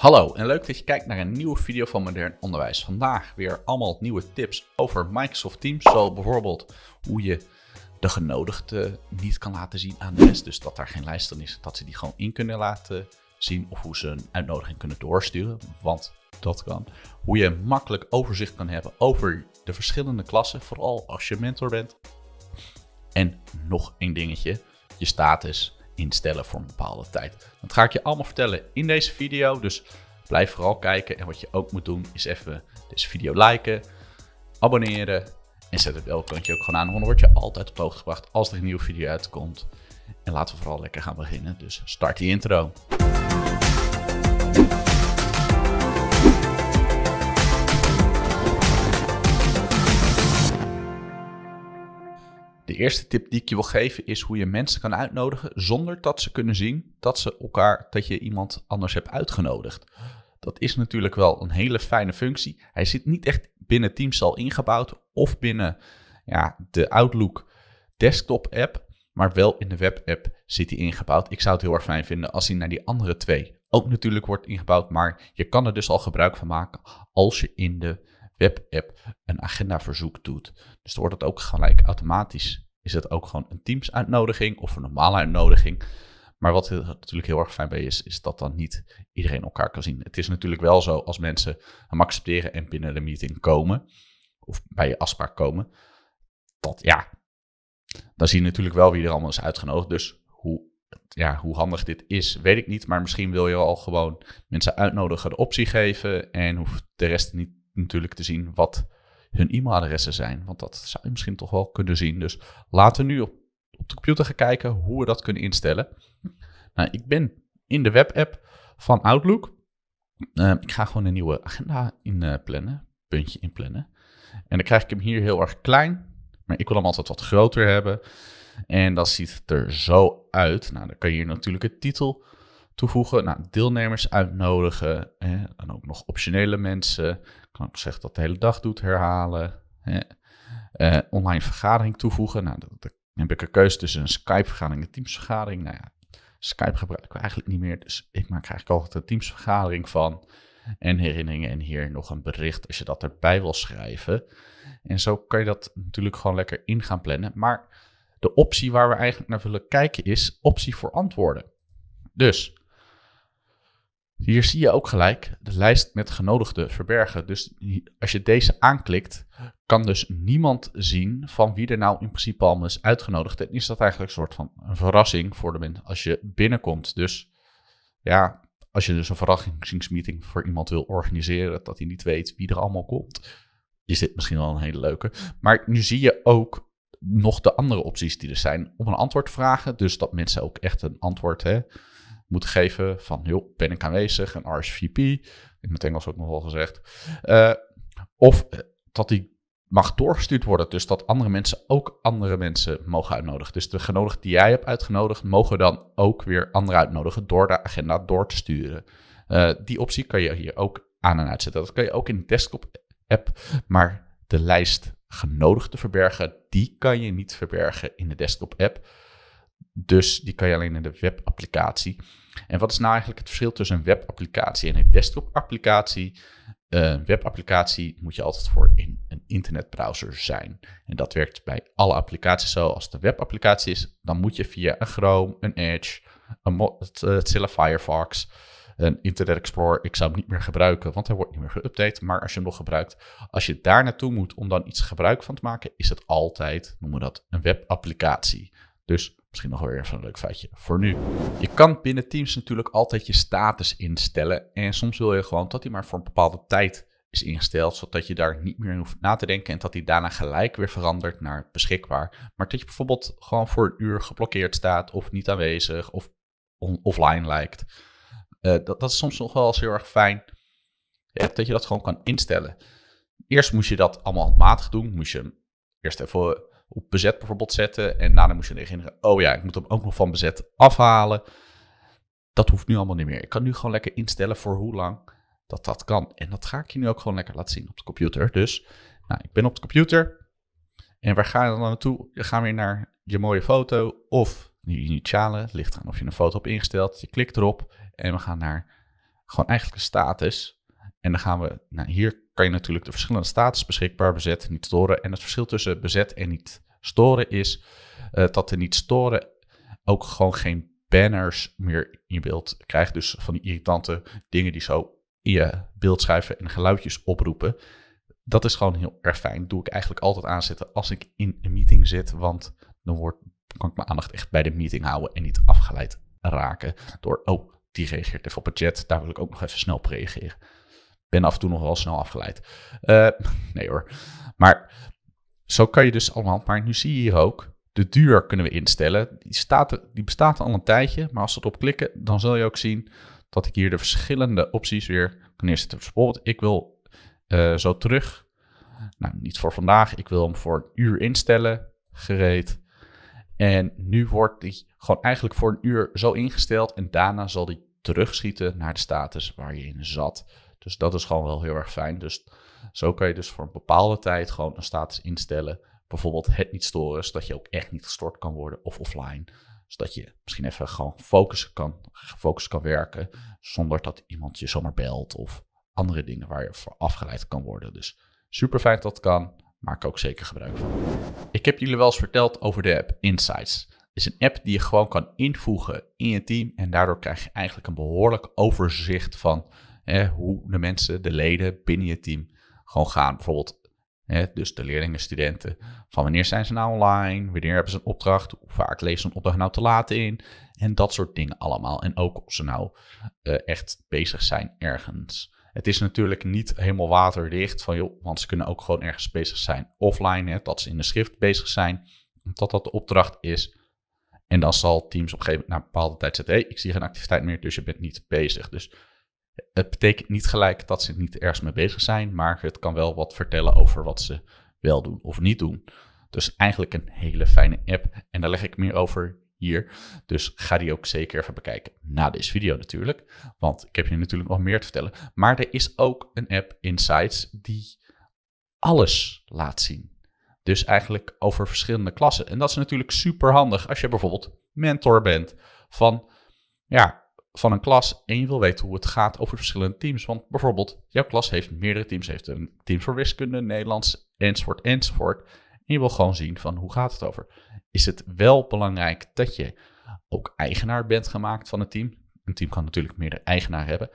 Hallo en leuk dat je kijkt naar een nieuwe video van Modern Onderwijs. Vandaag weer allemaal nieuwe tips over Microsoft Teams. Zo bijvoorbeeld hoe je de genodigden niet kan laten zien aan de rest. Dus dat daar geen lijst aan is, dat ze die gewoon in kunnen laten zien. Of hoe ze een uitnodiging kunnen doorsturen, want dat kan. Hoe je makkelijk overzicht kan hebben over de verschillende klassen, vooral als je mentor bent. En nog een dingetje, je status instellen voor een bepaalde tijd. Dat ga ik je allemaal vertellen in deze video, dus blijf vooral kijken. En wat je ook moet doen is even deze video liken, abonneren en zet het belkantje ook gewoon aan. Want dan word je altijd op hoogte gebracht als er een nieuwe video uitkomt. En laten we vooral lekker gaan beginnen, dus start die intro. eerste tip die ik je wil geven is hoe je mensen kan uitnodigen zonder dat ze kunnen zien dat ze elkaar, dat je iemand anders hebt uitgenodigd. Dat is natuurlijk wel een hele fijne functie. Hij zit niet echt binnen Teams al ingebouwd of binnen ja, de Outlook desktop app, maar wel in de web app zit hij ingebouwd. Ik zou het heel erg fijn vinden als hij naar die andere twee ook natuurlijk wordt ingebouwd, maar je kan er dus al gebruik van maken als je in de web app een agendaverzoek doet. Dus dan wordt het ook gelijk automatisch is het ook gewoon een Teams-uitnodiging of een normale uitnodiging. Maar wat natuurlijk heel erg fijn bij is, is dat dan niet iedereen elkaar kan zien. Het is natuurlijk wel zo als mensen hem accepteren en binnen de meeting komen, of bij je afspraak komen, dat ja, dan zie je natuurlijk wel wie er allemaal is uitgenodigd. Dus hoe, ja, hoe handig dit is, weet ik niet. Maar misschien wil je al gewoon mensen uitnodigen, de optie geven en hoeft de rest niet natuurlijk te zien wat hun e-mailadressen zijn. Want dat zou je misschien toch wel kunnen zien. Dus laten we nu op, de computer gaan kijken hoe we dat kunnen instellen. Nou, ik ben in de webapp van Outlook. Ehm, ik ga gewoon een nieuwe agenda inplannen, eh, uh, puntje inplannen. En dan krijg ik hem hier heel erg klein, maar ik wil hem altijd wat groter hebben. En dat ziet er zo uit. Nou, dan kan je hier natuurlijk de titel toevoegen. Nou, deelnemers uitnodigen. Hè? En ook nog optionele mensen. kan ook zeggen dat de hele dag doet, herhalen. Hè? Eh, online vergadering toevoegen. Nou, dan heb ik een keuze tussen een Skype-vergadering en een Teams-vergadering. Nou ja, Skype gebruiken we eigenlijk niet meer. Dus ik maak eigenlijk altijd een Teams-vergadering van. En herinneringen en hier nog een bericht als je dat erbij wil schrijven. En zo kan je dat natuurlijk gewoon lekker in gaan plannen. Maar de optie waar we eigenlijk naar willen kijken is optie voor antwoorden. Dus hier zie je ook gelijk de lijst met genodigden verbergen. Dus als je deze aanklikt, kan dus niemand zien van wie er nou in principe allemaal is uitgenodigd. En is dat eigenlijk een soort van een verrassing voor de mensen als je binnenkomt. Dus ja, als je dus een verrassingsmeeting voor iemand wil organiseren, dat hij niet weet wie er allemaal komt, is dit misschien wel een hele leuke. Maar nu zie je ook nog de andere opties die er zijn om een antwoord te vragen. Dus dat mensen ook echt een antwoord hè, moeten geven van, joh, ben ik aanwezig, een RSVP, in het Engels ook nog wel gezegd. Eh, of eh, dat die mag doorgestuurd worden, dus dat andere mensen ook andere mensen mogen uitnodigen. Dus de genodigden die jij hebt uitgenodigd, mogen dan ook weer anderen uitnodigen door de agenda door te sturen. Eh, die optie kan je hier ook aan en uitzetten. Dat kan je ook in de desktop-app, maar de lijst genodigden verbergen, die kan je niet verbergen in de desktop-app. Dus die kan je alleen in de webapplicatie. En wat is nou eigenlijk het verschil tussen een webapplicatie en een desktopapplicatie? Een webapplicatie moet je altijd voor in een internetbrowser zijn. En dat werkt bij alle applicaties zo. Als het een webapplicatie is, dan moet je via een Chrome, een Edge, een Mozilla eh, Firefox, een Internet Explorer. Ik zou hem niet meer gebruiken, want hij wordt niet meer geüpdate. Maar als je hem nog gebruikt, als je daar naartoe moet om dan iets gebruik van te maken, is het altijd, noemen we dat, een webapplicatie. Dus Misschien nog weer even een leuk feitje voor nu. Je kan binnen Teams natuurlijk altijd je status instellen. En soms wil je gewoon dat die maar voor een bepaalde tijd is ingesteld, zodat je daar niet meer in hoeft na te denken en dat die daarna gelijk weer verandert naar beschikbaar. Maar dat je bijvoorbeeld gewoon voor een uur geblokkeerd staat of niet aanwezig of offline lijkt. Eh, dat, dat is soms nog wel eens heel erg fijn. dat je dat gewoon kan instellen. Eerst moest je dat allemaal handmatig doen. Moest je eerst even op bezet bijvoorbeeld zetten. En daarna moest je herinneren oh ja, ik moet hem ook nog van bezet afhalen. Dat hoeft nu allemaal niet meer. Ik kan nu gewoon lekker instellen voor hoe lang dat dat kan. En dat ga ik je nu ook gewoon lekker laten zien op de computer. Dus nou, ik ben op de computer. En waar ga je dan naartoe? Je gaat weer naar je mooie foto of je initialen. licht gaan of je een foto hebt ingesteld. Je klikt erop en we gaan naar gewoon eigenlijk een status. En dan gaan we, nou hier kan je natuurlijk de verschillende status beschikbaar, bezet, niet storen. En het verschil tussen bezet en niet storen is eh, dat de niet storen ook gewoon geen banners meer in je beeld krijgt. Dus van die irritante dingen die zo in je beeld schuiven en geluidjes oproepen. Dat is gewoon heel erg fijn. doe ik eigenlijk altijd aanzetten als ik in een meeting zit, want dan wordt, kan ik mijn aandacht echt bij de meeting houden en niet afgeleid raken door, oh, die reageert even op het chat, daar wil ik ook nog even snel op reageren ben af en toe nog wel snel afgeleid. Eh, nee hoor. Maar zo kan je dus allemaal. Maar nu zie je hier ook. De duur kunnen we instellen. Die, staat, die bestaat al een tijdje. Maar als we erop klikken, dan zul je ook zien dat ik hier de verschillende opties weer kan neerzetten. Dus bijvoorbeeld, ik wil eh, zo terug. Nou, niet voor vandaag. Ik wil hem voor een uur instellen. Gereed. En nu wordt die gewoon eigenlijk voor een uur zo ingesteld. En daarna zal die terugschieten naar de status waar je in zat. Dus dat is gewoon wel heel erg fijn. Dus zo kan je dus voor een bepaalde tijd gewoon een status instellen. Bijvoorbeeld het niet storen, zodat je ook echt niet gestort kan worden of offline. Zodat je misschien even gewoon focussen kan, gefocust kan werken. Zonder dat iemand je zomaar belt of andere dingen waar je voor afgeleid kan worden. Dus super fijn dat dat kan. Maak ook zeker gebruik van. Ik heb jullie wel eens verteld over de app Insights is een app die je gewoon kan invoegen in je team. En daardoor krijg je eigenlijk een behoorlijk overzicht van hoe de mensen, de leden binnen je team gewoon gaan. Bijvoorbeeld, hè, dus de leerlingen, studenten, van wanneer zijn ze nou online, wanneer hebben ze een opdracht, hoe vaak lezen ze een opdracht nou te laat in en dat soort dingen allemaal. En ook of ze nou eh, echt bezig zijn ergens. Het is natuurlijk niet helemaal waterdicht van joh, want ze kunnen ook gewoon ergens bezig zijn offline, hè, dat ze in de schrift bezig zijn, omdat dat de opdracht is. En dan zal Teams op een gegeven moment na een bepaalde tijd zeggen, hé, hey, ik zie geen activiteit meer, dus je bent niet bezig. Dus het betekent niet gelijk dat ze niet ergens mee bezig zijn, maar het kan wel wat vertellen over wat ze wel doen of niet doen. Dus eigenlijk een hele fijne app. En daar leg ik meer over hier. Dus ga die ook zeker even bekijken na deze video natuurlijk. Want ik heb je natuurlijk nog meer te vertellen. Maar er is ook een app Insights die alles laat zien. Dus eigenlijk over verschillende klassen. En dat is natuurlijk super handig als je bijvoorbeeld mentor bent van ja, van een klas en je wil weten hoe het gaat over verschillende teams. Want bijvoorbeeld, jouw klas heeft meerdere teams. Heeft een team voor wiskunde, Nederlands, enzovoort, enzovoort. En je wil gewoon zien van hoe gaat het over. Is het wel belangrijk dat je ook eigenaar bent gemaakt van het team? Een team kan natuurlijk meerdere eigenaar hebben.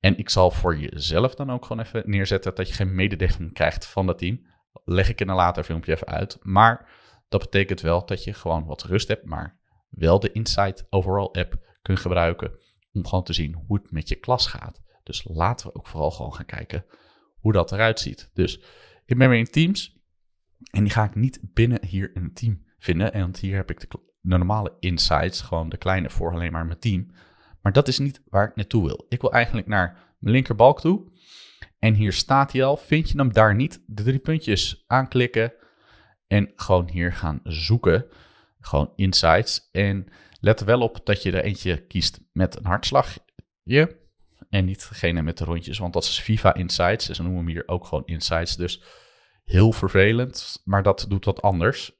En ik zal voor jezelf dan ook gewoon even neerzetten dat je geen mededeling krijgt van dat team. Leg ik in een later filmpje even uit. Maar dat betekent wel dat je gewoon wat rust hebt, maar wel de Insight Overall app kunt gebruiken om gewoon te zien hoe het met je klas gaat. Dus laten we ook vooral gewoon gaan kijken hoe dat eruit ziet. Dus ik ben weer in Teams en die ga ik niet binnen hier in het team vinden. En want hier heb ik de, de, normale insights, gewoon de kleine voor alleen maar mijn team. Maar dat is niet waar ik naartoe wil. Ik wil eigenlijk naar mijn linkerbalk toe. En hier staat hij al. Vind je hem daar niet? De drie puntjes aanklikken en gewoon hier gaan zoeken. Gewoon insights. En Let er wel op dat je er eentje kiest met een hartslagje. En niet degene met de rondjes, want dat is FIFA Insights. Dus ze noemen hem hier ook gewoon Insights. Dus heel vervelend, maar dat doet wat anders.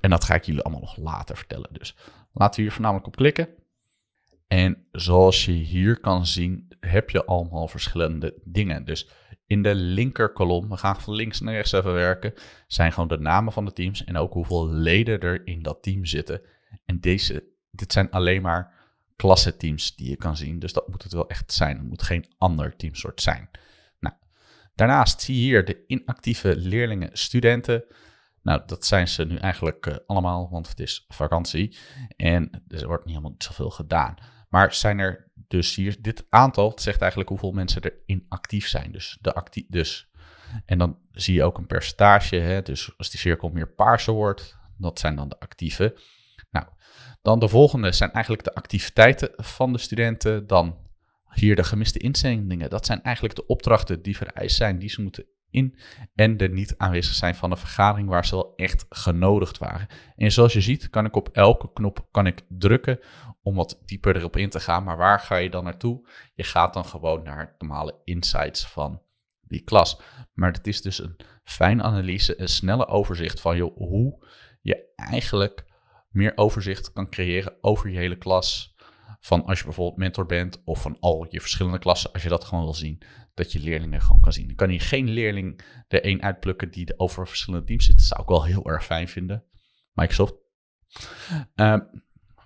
En dat ga ik jullie allemaal nog later vertellen. Dus laten we hier voornamelijk op klikken. En zoals je hier kan zien, heb je allemaal verschillende dingen. Dus in de linkerkolom, we gaan van links naar rechts even werken, zijn gewoon de namen van de teams en ook hoeveel leden er in dat team zitten. En deze dit zijn alleen maar klasseteams die je kan zien. Dus dat moet het wel echt zijn. Het moet geen ander teamsoort zijn. Nou, daarnaast zie je hier de inactieve leerlingen, studenten. Nou, dat zijn ze nu eigenlijk eh, allemaal, want het is vakantie. En er wordt niet helemaal zoveel gedaan. Maar zijn er dus hier, dit aantal zegt eigenlijk hoeveel mensen er inactief zijn. Dus de actief, dus. En dan zie je ook een percentage. Hè? Dus als die cirkel meer paarse wordt, dat zijn dan de actieve. Nou, dan de volgende zijn eigenlijk de activiteiten van de studenten. Dan hier de gemiste inzendingen. Dat zijn eigenlijk de opdrachten die vereist zijn, die ze moeten in. En de niet aanwezig zijn van een vergadering waar ze wel echt genodigd waren. En zoals je ziet, kan ik op elke knop kan ik drukken om wat dieper erop in te gaan. Maar waar ga je dan naartoe? Je gaat dan gewoon naar normale insights van die klas. Maar het is dus een fijne analyse, een snelle overzicht van hoe je eigenlijk meer overzicht kan creëren over je hele klas. Van als je bijvoorbeeld mentor bent of van al je verschillende klassen, als je dat gewoon wil zien, dat je leerlingen gewoon kan zien. Dan kan je geen leerling er één uitplukken die over verschillende teams zit. Dat zou ik wel heel erg fijn vinden. Microsoft. Ehm,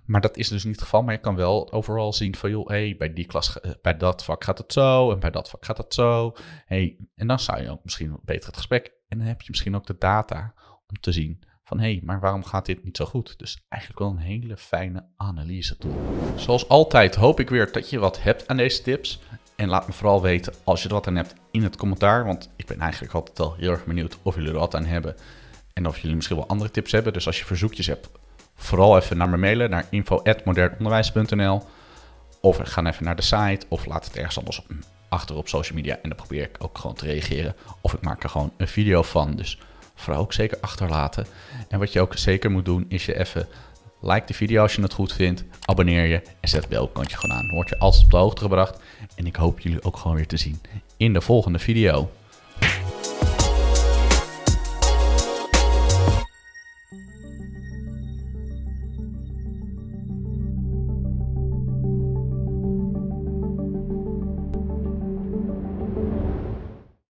maar dat is dus niet het geval. Maar je kan wel overal zien van, joh, hey, bij die klas, eh, bij dat vak gaat het zo en bij dat vak gaat het zo. Hey, en dan zou je ook misschien beter het gesprek en dan heb je misschien ook de data om te zien van hé, hey, maar waarom gaat dit niet zo goed? Dus eigenlijk wel een hele fijne analyse tool. Zoals altijd hoop ik weer dat je wat hebt aan deze tips. En laat me vooral weten als je er wat aan hebt in het commentaar, want ik ben eigenlijk altijd al heel erg benieuwd of jullie er wat aan hebben. En of jullie misschien wel andere tips hebben. Dus als je verzoekjes hebt, vooral even naar me mailen naar info.modernonderwijs.nl Of ga even naar de site of laat het ergens anders achter op social media. En dan probeer ik ook gewoon te reageren. Of ik maak er gewoon een video van. Dus vooral ook zeker achterlaten. En wat je ook zeker moet doen, is je even like de video als je het goed vindt, abonneer je en zet het belkantje gewoon aan. Dan word je altijd op de hoogte gebracht. En ik hoop jullie ook gewoon weer te zien in de volgende video.